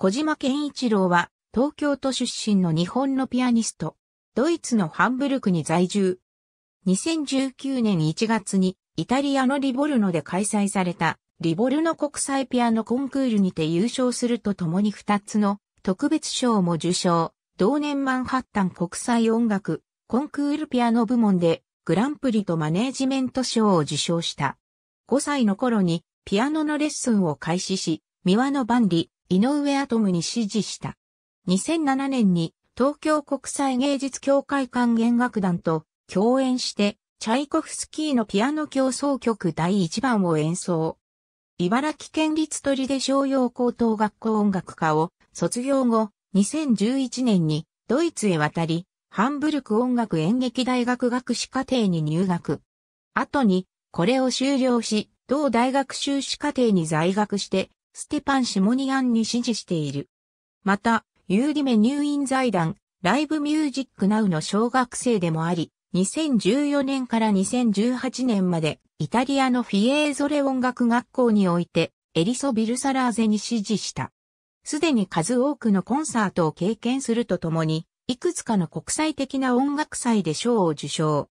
小島健一郎は、東京都出身の日本のピアニスト、ドイツのハンブルクに在住。2019年1月に、イタリアのリボルノで開催された、リボルノ国際ピアノコンクールにて優勝するとともに2つの特別賞も受賞。同年マンハッタン国際音楽コンクールピアノ部門でグランプリとマネージメント賞を受賞した。5歳の頃にピアノのレッスンを開始し、三輪の万里、井上アトムに指示した。2007年に東京国際芸術協会管弦楽団と共演して、チャイコフスキーのピアノ競争曲第1番を演奏。茨城県立出商用高等学校音楽科を卒業後、2011年にドイツへ渡り、ハンブルク音楽演劇大学学士課程に入学。後に、これを修了し、同大学修士課程に在学して、ステパン・シモニアンに支持している。また、ユーディメ入院財団、ライブミュージックナウの小学生でもあり、2014年から2018年まで、イタリアのフィエーゾレ音楽学校において、エリソ・ビルサラーゼに支持した。すでに数多くのコンサートを経験するとともに、いくつかの国際的な音楽祭で賞を受賞。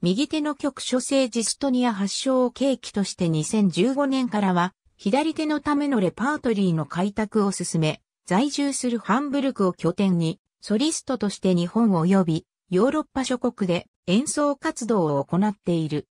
右手の曲所性ジストニア発祥を契機として2015年からは左手のためのレパートリーの開拓を進め、在住するハンブルクを拠点に、ソリストとして日本及びヨーロッパ諸国で演奏活動を行っている。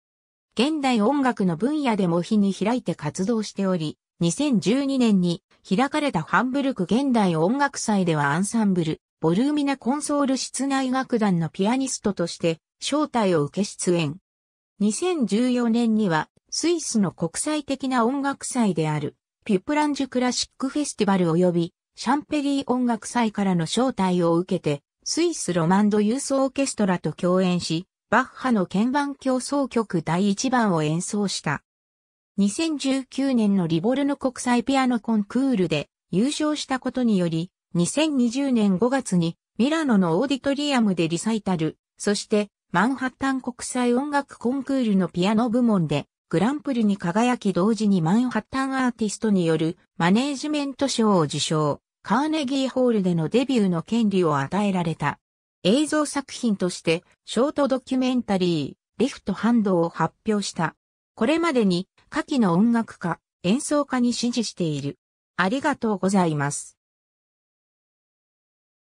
現代音楽の分野でも日に開いて活動しており、2012年に開かれたハンブルク現代音楽祭ではアンサンブル、ボルーミナコンソール室内楽団のピアニストとして招待を受け出演。2014年にはスイスの国際的な音楽祭である、ピュプランジュクラシックフェスティバル及び、シャンペリー音楽祭からの招待を受けて、スイスロマンドユースオーケストラと共演し、バッハの鍵盤競争曲第1番を演奏した。2019年のリボルの国際ピアノコンクールで優勝したことにより、2020年5月にミラノのオーディトリアムでリサイタル、そしてマンハッタン国際音楽コンクールのピアノ部門でグランプリに輝き同時にマンハッタンアーティストによるマネージメント賞を受賞、カーネギーホールでのデビューの権利を与えられた。映像作品としてショートドキュメンタリー、リフトハンドを発表した。これまでに下記の音楽家、演奏家に支持している。ありがとうございます。